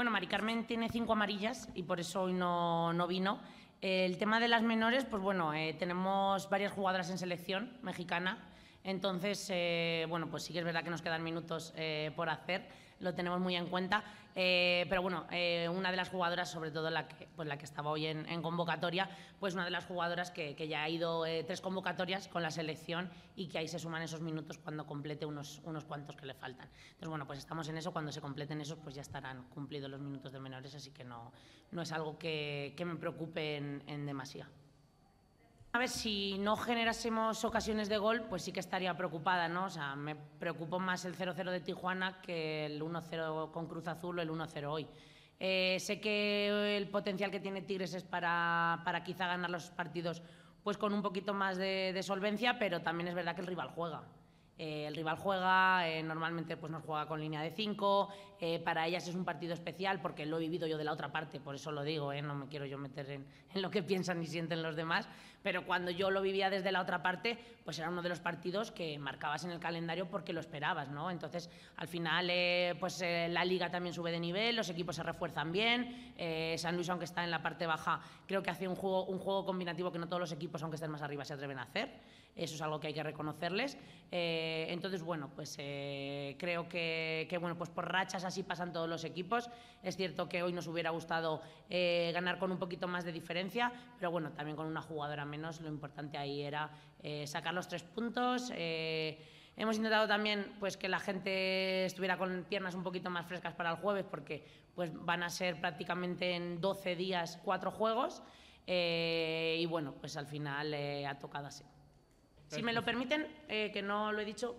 Bueno, Mari Carmen tiene cinco amarillas y por eso hoy no, no vino. El tema de las menores, pues bueno, eh, tenemos varias jugadoras en selección mexicana entonces, eh, bueno, pues sí que es verdad que nos quedan minutos eh, por hacer, lo tenemos muy en cuenta, eh, pero bueno, una de las jugadoras, sobre todo la que, pues la que estaba hoy en, convocatoria, pues una de las jugadoras que, ya ha ido tres convocatorias con la selección y que ahí se suman esos minutos cuando complete unos, cuantos que le faltan. Entonces, bueno, pues estamos en eso, cuando se completen esos, pues ya estarán cumplidos los minutos de menores, así que no, no es algo que, me preocupe en, en demasía. A si no generásemos ocasiones de gol, pues sí que estaría preocupada, ¿no? O sea, me preocupo más el 0-0 de Tijuana que el 1-0 con Cruz Azul o el 1-0 hoy. Eh, sé que el potencial que tiene Tigres es para, quizá ganar los partidos pues con un poquito más de solvencia, pero también es verdad que el rival juega. Eh, el rival juega, eh, normalmente pues, nos juega con línea de cinco, eh, para ellas es un partido especial porque lo he vivido yo de la otra parte, por eso lo digo, no me quiero yo meter en, lo que piensan y sienten los demás, pero cuando yo lo vivía desde la otra parte, pues era uno de los partidos que marcabas en el calendario porque lo esperabas, ¿no? Entonces, al final, pues la liga también sube de nivel, los equipos se refuerzan bien, San Luis, aunque está en la parte baja, creo que hace un juego, un juego combinativo que no todos los equipos, aunque estén más arriba, se atreven a hacer, eso es algo que hay que reconocerles. Eh, entonces, bueno, pues eh, creo que, bueno, pues por rachas así pasan todos los equipos. Es cierto que hoy nos hubiera gustado eh, ganar con un poquito más de diferencia, pero bueno, también con una jugadora menos, lo importante ahí era sacar los tres puntos. Hemos intentado también pues, que la gente estuviera con piernas un poquito más frescas para el jueves, porque pues, van a ser prácticamente en 12 días cuatro juegos. y bueno, pues al final ha tocado así. Si me lo permiten, eh, que no lo he dicho,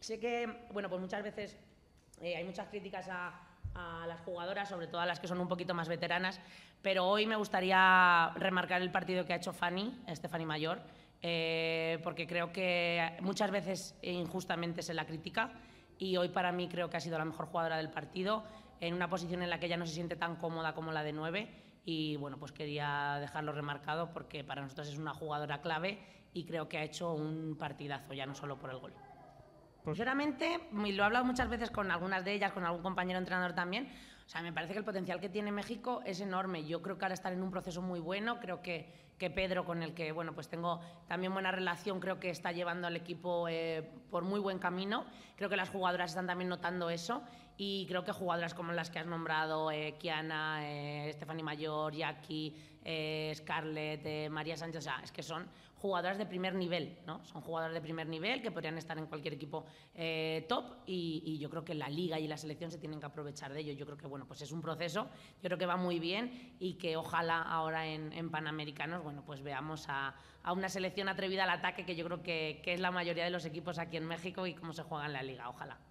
sé que, bueno, pues muchas veces eh, hay muchas críticas a, las jugadoras, sobre todo a las que son un poquito más veteranas, pero hoy me gustaría remarcar el partido que ha hecho Fanny, Stephanie Mayor, eh, porque creo que muchas veces injustamente se la critica y hoy para mí creo que ha sido la mejor jugadora del partido en una posición en la que ella no se siente tan cómoda como la de nueve y bueno, pues quería dejarlo remarcado porque para nosotros es una jugadora clave y creo que ha hecho un partidazo ya no solo por el gol. Pues Sinceramente, y lo he hablado muchas veces con algunas de ellas, con algún compañero entrenador también, o sea, me parece que el potencial que tiene México es enorme. Yo creo que ahora están en un proceso muy bueno. Creo que, que Pedro, con el que bueno, pues tengo también buena relación, creo que está llevando al equipo eh, por muy buen camino. Creo que las jugadoras están también notando eso. Y creo que jugadoras como las que has nombrado, eh, Kiana, eh, Stephanie Mayor, Jackie, eh, Scarlett, María Sánchez, o sea, es que son jugadoras de primer nivel, ¿no? Son jugadoras de primer nivel que podrían estar en cualquier equipo top y, y, yo creo que la liga y la selección se tienen que aprovechar de ello. Yo creo que, bueno, pues es un proceso, yo creo que va muy bien y que ojalá ahora en, Panamericanos, bueno, pues veamos a, una selección atrevida al ataque, que yo creo que, que es la mayoría de los equipos aquí en México y cómo se juega en la liga, ojalá.